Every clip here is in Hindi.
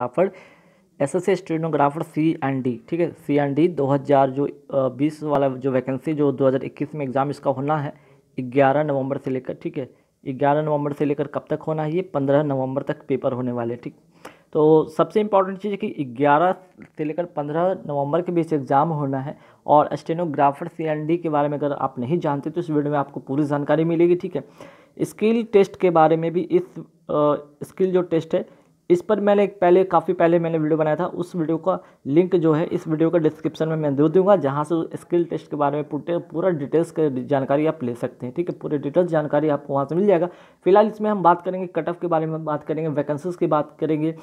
grapher S S stenographer C and D ठीक है सी एंड डी हज़ार जो बीस वाला जो वैकेंसी जो 2021 में एग्ज़ाम इसका होना है 11 नवंबर से लेकर ठीक है 11 नवंबर से लेकर कब तक होना है ये 15 नवंबर तक पेपर होने वाले ठीक तो सबसे इम्पॉर्टेंट चीज़ है कि 11 से लेकर 15 नवंबर के बीच एग्ज़ाम होना है और स्टेनोग्राफर सी एंड डी के बारे में अगर आप नहीं जानते तो इस वीडियो में आपको पूरी जानकारी मिलेगी ठीक है स्किल टेस्ट के बारे में भी इस स्किल जो टेस्ट है इस पर मैंने एक पहले काफ़ी पहले मैंने वीडियो बनाया था उस वीडियो का लिंक जो है इस वीडियो का डिस्क्रिप्शन में मैं दे दूंगा जहां से स्किल टेस्ट के बारे में पूरे पूरा डिटेल्स का जानकारी आप ले सकते हैं ठीक है पूरे डिटेल्स जानकारी आपको वहां से मिल जाएगा फिलहाल इसमें हम बात करेंगे कट ऑफ के बारे में बात करेंगे वैकेंसीज की बात करेंगे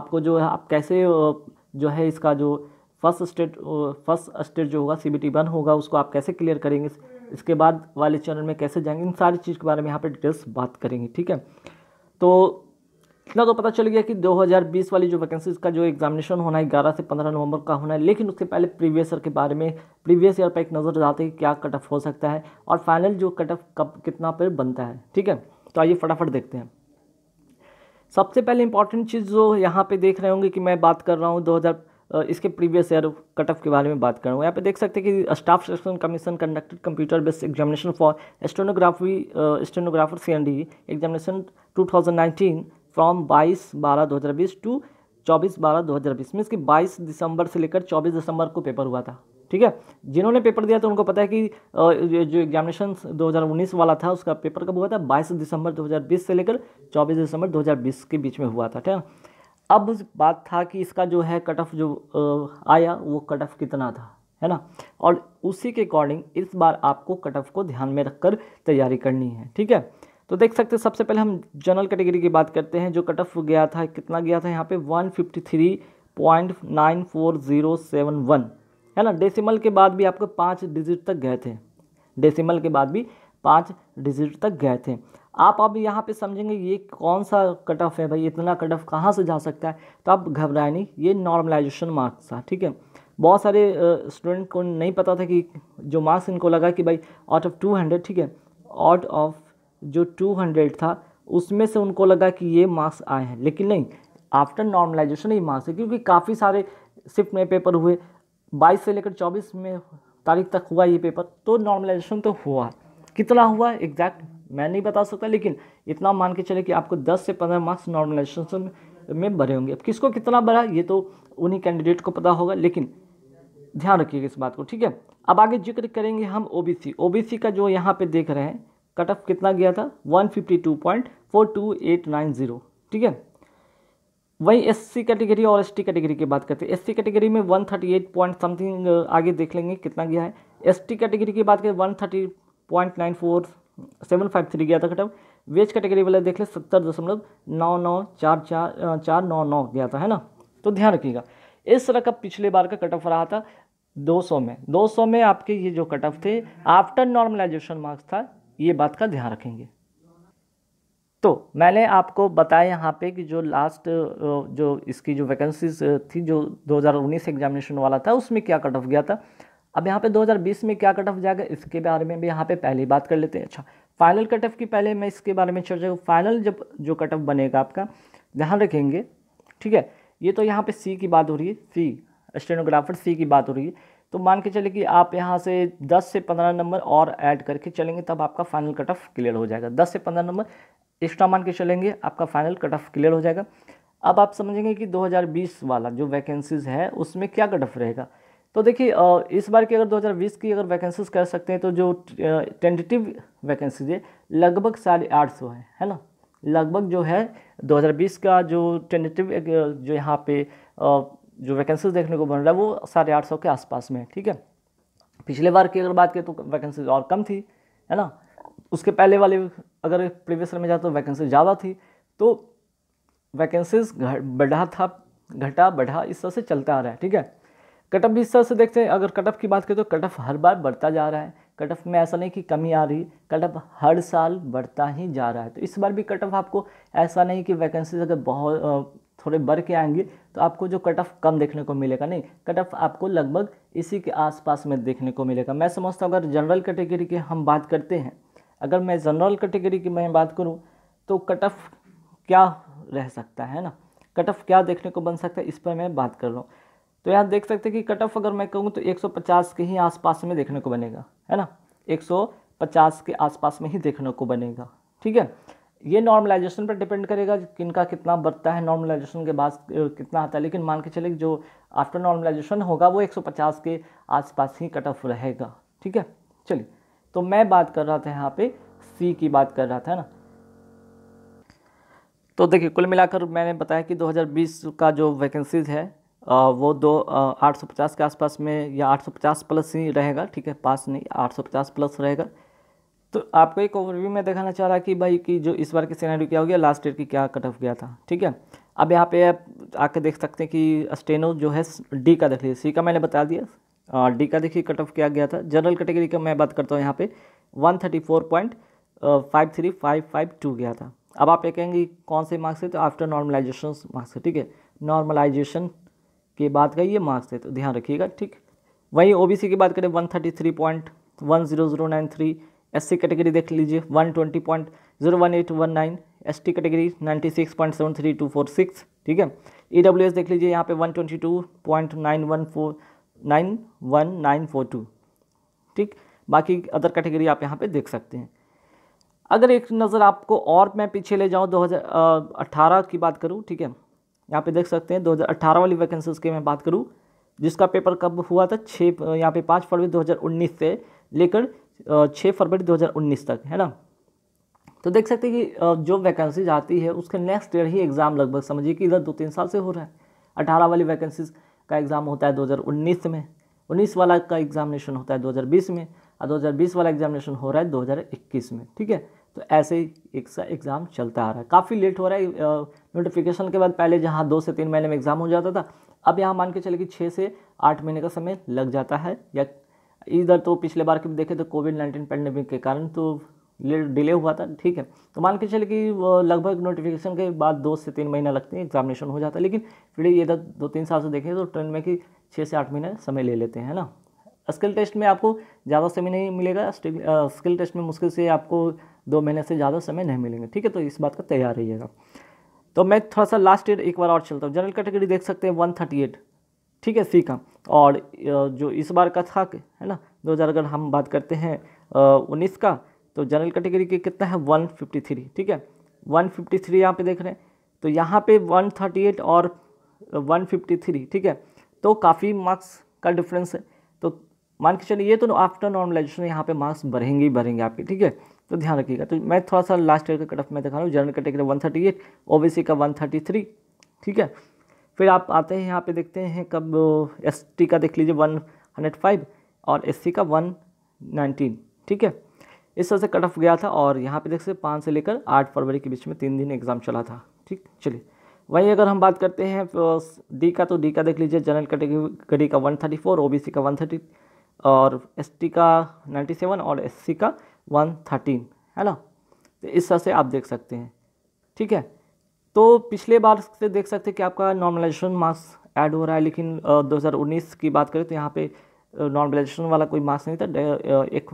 आपको जो है आप कैसे जो है इसका जो फर्स्ट स्टेट फर्स्ट स्टेट जो होगा सी बी होगा उसको आप कैसे क्लियर करेंगे इसके बाद वाले चैनल में कैसे जाएंगे इन सारी चीज़ के बारे में यहाँ पर डिटेल्स बात करेंगे ठीक है तो इतना तो पता चल गया कि 2020 वाली जो वैकेंसीज का जो एग्जामिनेशन होना है ग्यारह से पंद्रह नवंबर का होना है लेकिन उससे पहले प्रीवियस ईयर के बारे में प्रीवियस ईयर पर एक नज़र डालते हैं कि क्या कट ऑफ हो सकता है और फाइनल जो कट ऑफ कब कितना पर बनता है ठीक है तो आइए फटाफट देखते हैं सबसे पहले इंपॉर्टेंट चीज़ जो यहाँ पे देख रहे होंगे कि मैं बात कर रहा हूँ दो इसके प्रीवियस ईयर कट ऑफ के बारे में बात कर रहा हूँ यहाँ पे देख सकते हैं कि staff selection commission conducted computer based examination for stenography stenographer C and examination nineteen from 22 बारह 2020 टू 24 बारह 2020 मीन्स कि बाईस दिसंबर से लेकर 24 दिसंबर को पेपर हुआ था ठीक है जिन्होंने पेपर दिया तो उनको पता है कि जो एग्जामिनेशन 2019 वाला था उसका पेपर कब हुआ था 22 दिसंबर 2020 से लेकर 24 दिसंबर 2020 के बीच में हुआ था ठीक है अब बात था कि इसका जो है कट ऑफ जो आया वो कट ऑफ कितना था है ना और उसी के अकॉर्डिंग इस बार आपको कट ऑफ को ध्यान में रखकर तैयारी करनी है ठीक है तो देख सकते हैं सबसे पहले हम जनरल कैटेगरी की बात करते हैं जो कट ऑफ गया था कितना गया था यहाँ पे 153.94071 है ना डेसिमल के बाद भी आपको पाँच डिजिट तक गए थे डेसिमल के बाद भी पाँच डिजिट तक गए थे आप अब यहाँ पे समझेंगे ये कौन सा कट ऑफ है भाई इतना कट ऑफ कहाँ से जा सकता है तो आप घबराए नहीं ये नॉर्मलाइजेशन मार्क्स था ठीक है बहुत सारे स्टूडेंट को नहीं पता था कि जो मार्क्स इनको लगा कि भाई आउट ऑफ टू हंड्रेड ठीक है आउट ऑफ जो टू हंड्रेड था उसमें से उनको लगा कि ये मार्क्स आए हैं लेकिन नहीं आफ्टर नॉर्मलाइजेशन ही मार्क्स है क्योंकि काफ़ी सारे शिफ्ट में पेपर हुए बाईस से लेकर चौबीस में तारीख तक हुआ ये पेपर तो नॉर्मलाइजेशन तो हुआ कितना हुआ एग्जैक्ट मैं नहीं बता सकता लेकिन इतना मान के चले कि आपको दस से पंद्रह मार्क्स नॉर्मलाइजेशन में भरे होंगे अब किसको कितना भरा ये तो उन्हीं कैंडिडेट को पता होगा लेकिन ध्यान रखिएगा इस बात को ठीक है अब आगे जिक्र करेंगे हम ओबीसी ओबीसी का जो यहाँ पे देख रहे हैं कट ऑफ कितना गया था 152.42890 ठीक है वहीं एससी कैटेगरी और एसटी कैटेगरी की बात करते हैं एससी कैटेगरी में 138 पॉइंट समथिंग आगे देख लेंगे कितना गया है एसटी कैटेगरी की बात करें 130.94753 गया था कट ऑफ वेज कैटेगरी वाले देख ले सत्तर दशमलव नौ नौ चार चार चार नौ नौ गया था है ना तो ध्यान रखिएगा इस तरह का पिछले बार का कट ऑफ रहा था 200 में 200 में आपके ये जो कट ऑफ थे आफ्टर नॉर्मलाइजेशन मार्क्स था ये बात का ध्यान रखेंगे तो मैंने आपको बताया यहाँ पे कि जो लास्ट जो इसकी जो वैकेंसीज थी जो 2019 एग्जामिनेशन वाला था उसमें क्या कट ऑफ गया था अब यहाँ पे 2020 में क्या कट ऑफ जाएगा इसके बारे में भी यहाँ पे पहले बात कर लेते हैं अच्छा फाइनल कट ऑफ की पहले मैं इसके बारे में चर्चा करूँ फाइनल जब जो कट ऑफ बनेगा आपका ध्यान रखेंगे ठीक है ये तो यहाँ पर सी की बात हो रही है सी स्टेनोग्राफर सी की बात हो रही है तो मान के चले कि आप यहाँ से 10 से 15 नंबर और ऐड करके चलेंगे तब आपका फाइनल कट ऑफ क्लियर हो जाएगा 10 से 15 नंबर एक्स्ट्रा मान के चलेंगे आपका फाइनल कट ऑफ क्लियर हो जाएगा अब आप समझेंगे कि 2020 वाला जो वैकेंसीज़ है उसमें क्या कट ऑफ रहेगा तो देखिए इस बार की अगर 2020 की अगर वैकेंसीज कर सकते हैं तो जो टेंटेटिव वैकेंसीज है लगभग साढ़े आठ सौ है है ना लगभग जो है 2020 का जो टेंटेटिव जो यहाँ पे जो वैकेंसीज देखने को बन रहा है वो साढ़े आठ सौ के आसपास में है ठीक है पिछले बार की अगर बात करें तो वैकेंसीज और कम थी है ना उसके पहले वाले अगर प्रीवियस ईयर में जाए तो वैकेंसी ज़्यादा थी तो वैकेंसीज बढ़ा था घटा बढ़ा इस तरह से चलता आ रहा है ठीक है कटअप भी इस तरह से देखते हैं अगर कटअप की बात करें तो कटअप हर बार बढ़ता जा रहा है कटअप में ऐसा नहीं कि कमी आ रही कटअप हर साल बढ़ता ही जा रहा है तो इस बार भी कटअप आपको ऐसा नहीं कि वैकेंसीज अगर बहुत थोड़े बढ़ के आएंगे तो आपको जो कट ऑफ कम देखने को मिलेगा नहीं कट ऑफ आपको लगभग इसी के आसपास में देखने को मिलेगा मैं समझता हूँ अगर जनरल कैटेगरी की हम बात करते हैं अगर मैं जनरल कैटेगरी की मैं बात करूँ तो कट ऑफ क्या रह सकता है ना कट ऑफ क्या देखने को बन सकता है इस पर मैं बात कर रहा हूँ तो यहाँ देख सकते हैं कि कट ऑफ अगर मैं कहूँ तो 150 के ही आसपास में देखने को बनेगा है ना 150 के आसपास में ही देखने को बनेगा ठीक है ये नॉर्मलाइजेशन पर डिपेंड करेगा किनका कितना बढ़ता है नॉर्मलाइजेशन के बाद कितना आता है लेकिन मान के चले जो आफ्टर नॉर्मलाइजेशन होगा वो 150 के आसपास ही कट ऑफ रहेगा ठीक है चलिए तो मैं बात कर रहा था यहाँ पे सी की बात कर रहा था ना तो देखिए कुल मिलाकर मैंने बताया कि 2020 का जो वैकेंसीज़ है वो दो आठ के आसपास में या आठ प्लस ही रहेगा ठीक है पास नहीं आठ प्लस रहेगा तो आपको एक ओवरव्यू में दिखाना चाह रहा कि भाई कि जो इस बार की सीनारी क्या हो गया लास्ट ईयर की क्या कट ऑफ गया था ठीक है अब यहाँ पे आप आके देख सकते हैं कि स्टेनो जो है डी का देख लीजिए सी का मैंने बता दिया डी का देखिए कट ऑफ किया गया था जनरल कैटेगरी का मैं बात करता हूँ यहाँ पे 134.53552 uh, गया था अब आप ये कहेंगे कौन से मार्क्स थे तो आफ्टर नॉर्मलाइजेशन मार्क्स है ठीक है नॉर्मलाइजेशन की बात का ये मार्क्स थे तो ध्यान रखिएगा ठीक वहीं ओ की बात करें one thirty three point one zero zero nine three S C category देख लीजिए one twenty point zero one eight one nine S T category ninety six point seven three two four six ठीक है ई डब्ल्यू एस देख लीजिए यहाँ पे one twenty two point nine one four nine one nine four two ठीक बाकी अदर कैटेगरी आप यहाँ पे देख सकते हैं अगर एक नज़र आपको और मैं पीछे ले जाऊँ दो हज़ार 2018 की बात करूँ ठीक है यहाँ पे देख सकते हैं दो हज़ार 2018 वाली वैकेंसीज की मैं बात करूँ जिसका पेपर कब हुआ था छः यहाँ पे पाँच फरवरी दो हज़ार उन्नीस से लेकर छः फरवरी 2019 तक है ना तो देख सकते हैं कि जो वैकेंसीज आती है उसके नेक्स्ट ईयर ही एग्ज़ाम लगभग समझिए कि इधर दो तीन साल से हो रहा है अठारह वाली वैकेंसीज का एग्ज़ाम होता है दो में उन्नीस वाला का एग्ज़ामिनेशन होता है दो में और दो वाला एग्ज़ामिनेशन हो रहा है दो में ठीक है तो ऐसे ही एक सा एग्ज़ाम चलता आ रहा है काफ़ी लेट हो रहा है नोटिफिकेशन के बाद पहले जहाँ दो से तीन महीने में एग्ज़ाम हो जाता था अब यहाँ मान के चले कि छः से आठ महीने का समय लग जाता है या इधर तो पिछले बार की देखें तो कोविड नाइन्टीन पैंडेमिक के कारण तो डिले हुआ था ठीक है तो मान के चले कि लगभग नोटिफिकेशन के बाद दो से तीन महीना लगते हैं एग्जामिनेशन हो जाता है लेकिन फिर ये दो तीन साल से देखें तो ट्रेन में कि छः से आठ महीने समय ले लेते हैं ना स्किल टेस्ट में आपको ज़्यादा समय नहीं मिलेगा स्किल टेस्ट में मुश्किल से आपको दो महीने से ज़्यादा समय नहीं मिलेंगे ठीक है तो इस बात का तैयार रहिएगा तो मैं थोड़ा सा लास्ट ईयर एक बार और चलता हूँ जनरल कैटेगरी देख सकते हैं वन थर्टी एट ठीक है सी का और जो इस बार का था है ना हजार अगर हम बात करते हैं उन्नीस का तो जनरल कैटेगरी के कितना है 153 ठीक है 153 यहाँ पे देख रहे हैं तो यहाँ पे 138 और 153 ठीक है तो काफ़ी मार्क्स का डिफरेंस है तो मान के चलिए ये तो आफ्टर नॉर्मलाइजेशन यहाँ पे मार्क्स बढ़ेंगे ही बढ़ेंगे आपके ठीक है तो ध्यान रखिएगा तो मैं थोड़ा सा लास्ट ईयर का कट ऑफ में दिखा रहा हूँ जनरल कैटेगरी बी सी का थ्री ठीक है फिर आप आते हैं यहाँ पे देखते हैं कब एस टी का देख लीजिए वन हंड्रेड फाइव और एस सी का वन नाइनटीन ठीक है इस तरह से कट ऑफ गया था और यहाँ पे देख सकते पाँच से लेकर आठ फरवरी के बीच में तीन दिन एग्ज़ाम चला था ठीक चलिए वहीं अगर हम बात करते हैं डी का तो डी का देख लीजिए जनरल कैटेगरी का वन थर्टी फोर ओबीसी का वन थर्टी और एस टी का नाइन्टी सेवन और एस सी का वन थर्टीन है ना तो इस तरह से आप देख सकते हैं ठीक है तो पिछले बार से देख सकते हैं कि आपका नॉर्मलाइजेशन मार्क्स ऐड हो रहा है लेकिन दो हज़ार उन्नीस की बात करें तो यहाँ पे नॉर्मलाइजेशन वाला कोई मार्क्स नहीं था एक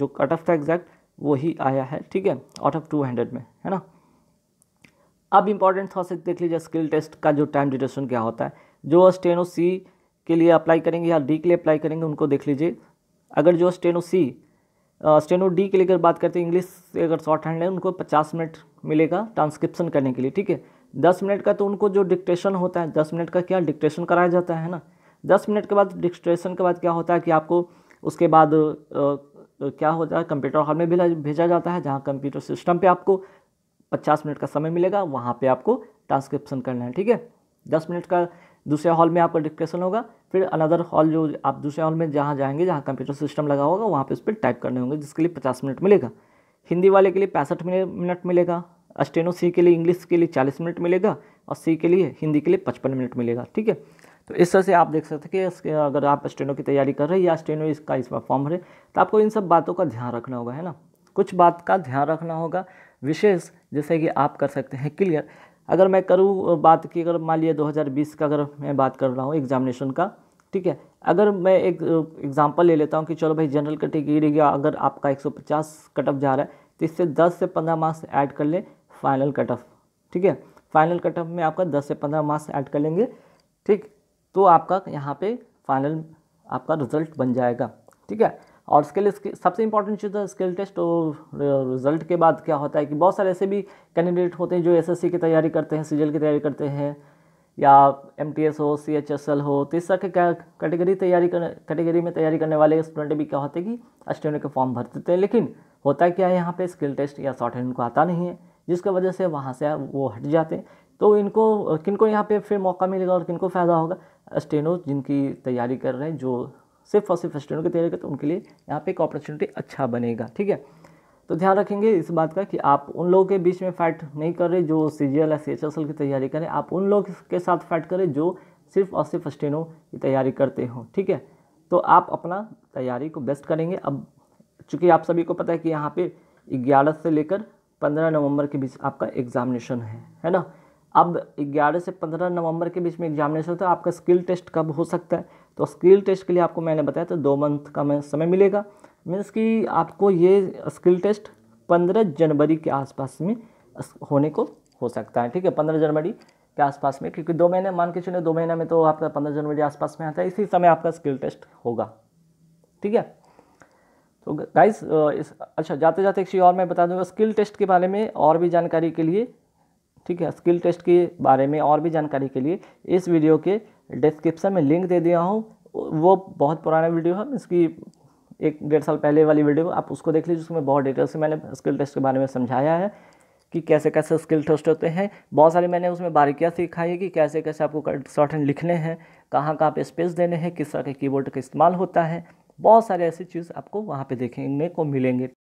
जो कट ऑफ था एग्जैक्ट वही आया है ठीक है आउट ऑफ टू हंड्रेड में है ना अब इम्पॉर्टेंट था से देख लीजिए स्किल टेस्ट का जो टाइम ड्यूरेशन क्या होता है जो स्टेनो सी के लिए अप्लाई करेंगे या डी के लिए अप्लाई करेंगे उनको देख लीजिए अगर जो स्टेनो सी स्टेनो डी के लेकर बात करते हैं इंग्लिश से अगर शॉर्ट हैंड है उनको पचास मिनट मिलेगा ट्रांसक्रिप्शन करने के लिए ठीक है दस मिनट का तो उनको जो डिक्टेशन होता है दस मिनट का क्या डिक्टेशन कराया जाता है ना दस मिनट के बाद डिक्टेशन के बाद क्या होता है कि आपको उसके बाद आ, क्या होता है कंप्यूटर हॉल में भेजा भेजा जाता है जहाँ कंप्यूटर सिस्टम पर आपको पचास मिनट का समय मिलेगा वहाँ पर आपको ट्रांसक्रिप्शन करना है ठीक है दस मिनट का दूसरे हॉल में आपका डिस्कशन होगा फिर अनदर हॉल जो आप दूसरे हॉल में जहाँ जाएंगे जहाँ कंप्यूटर सिस्टम लगा होगा वहाँ पे उस पर टाइप करने होंगे जिसके लिए पचास मिनट मिलेगा हिंदी वाले के लिए पैंसठ मिनट मिलेगा अस्टेनो सी के लिए इंग्लिश के लिए चालीस मिनट मिलेगा और सी के लिए हिंदी के लिए पचपन मिनट मिलेगा ठीक है तो इस तरह से आप देख सकते हैं कि अगर आप स्टेनो की तैयारी कर रहे हैं या स्टेनो इसका इसमें फॉर्म भरे तो आपको इन सब बातों का ध्यान रखना होगा है ना कुछ बात का ध्यान रखना होगा विशेष जैसे कि आप कर सकते हैं क्लियर अगर मैं करूँ बात की अगर मान लिया 2020 का अगर मैं बात कर रहा हूँ एग्जामिनेशन का ठीक है अगर मैं एक एग्ज़ाम्पल ले लेता हूँ कि चलो भाई जनरल कैटेगरी का अगर आपका 150 कट ऑफ जा रहा है तो इससे 10 से 15 मार्क्स ऐड कर लें फाइनल कट ऑफ ठीक है फाइनल कट ऑफ में आपका 10 से 15 मार्क्स ऐड कर लेंगे ठीक तो आपका यहाँ पे फाइनल आपका रिजल्ट बन जाएगा ठीक है और स्किल सबसे इंपॉर्टेंट चीज़ है स्किल टेस्ट और रिजल्ट के बाद क्या होता है कि बहुत सारे ऐसे भी कैंडिडेट होते हैं जो एस की तैयारी करते हैं सीजल की तैयारी करते हैं या एम हो सी एच एस एल हो तो इस तरह के कैटेगरी तैयारी कैटेगरी में तैयारी करने वाले स्टूडेंट भी क्या होते हैं कि अस्टेनो के फॉर्म भर देते हैं लेकिन होता क्या है यहाँ पे स्किल टेस्ट या शॉर्ट हैंड को आता नहीं है जिसकी वजह से वहाँ से वो हट जाते हैं तो इनको किनको यहाँ पे फिर मौका मिलेगा और किनको फ़ायदा होगा स्टेनो जिनकी तैयारी कर रहे हैं जो सिर्फ और सिर्फ स्टूडेंट की तैयारी करते हैं उनके लिए यहाँ पर एक अपॉर्चुनिटी अच्छा बनेगा ठीक है तो ध्यान रखेंगे इस बात का कि आप उन लोगों के बीच में फाइट नहीं कर रहे जो सी जी एल या सी एच एस एल की तैयारी करें आप उन लोग के साथ फाइट करें जो सिर्फ और सिर्फ स्टेनो की तैयारी करते हो ठीक है तो आप अपना तैयारी को बेस्ट करेंगे अब चूँकि आप सभी को पता है कि यहाँ पे ग्यारह से लेकर पंद्रह नवंबर के बीच आपका एग्जामिनेशन है है ना अब ग्यारह से पंद्रह नवंबर के बीच में एग्जामिनेशन तो आपका स्किल टेस्ट कब हो सकता है तो स्किल टेस्ट के लिए आपको मैंने बताया था दो मंथ का मैं समय मिलेगा मीन्स कि आपको ये स्किल टेस्ट पंद्रह जनवरी के आसपास में होने को हो सकता है ठीक है पंद्रह जनवरी के आसपास में क्योंकि दो महीने मान के चुने दो महीने में तो आपका पंद्रह जनवरी आसपास में आता है इसी समय आपका स्किल टेस्ट होगा ठीक है तो गाइस इस अच्छा जाते जाते एक चीज़ और मैं बता दूंगा स्किल टेस्ट के बारे में और भी जानकारी के लिए ठीक है स्किल टेस्ट के बारे में और भी जानकारी के लिए इस वीडियो के डिस्क्रिप्शन में लिंक दे दिया हूँ वो बहुत पुराना वीडियो है इसकी एक डेढ़ साल पहले वाली वीडियो आप उसको देख लीजिए उसमें बहुत डिटेल से मैंने स्किल टेस्ट के बारे में समझाया है कि कैसे कैसे स्किल टेस्ट होते हैं बहुत सारे मैंने उसमें बारीकियाँ सिखाई है कि कैसे कैसे आपको शॉर्ट हैंड लिखने हैं कहाँ कहाँ पे स्पेस देने हैं किस तरह के कीबोर्ड का इस्तेमाल होता है बहुत सारे ऐसी चीज़ आपको वहाँ पे देखने को मिलेंगे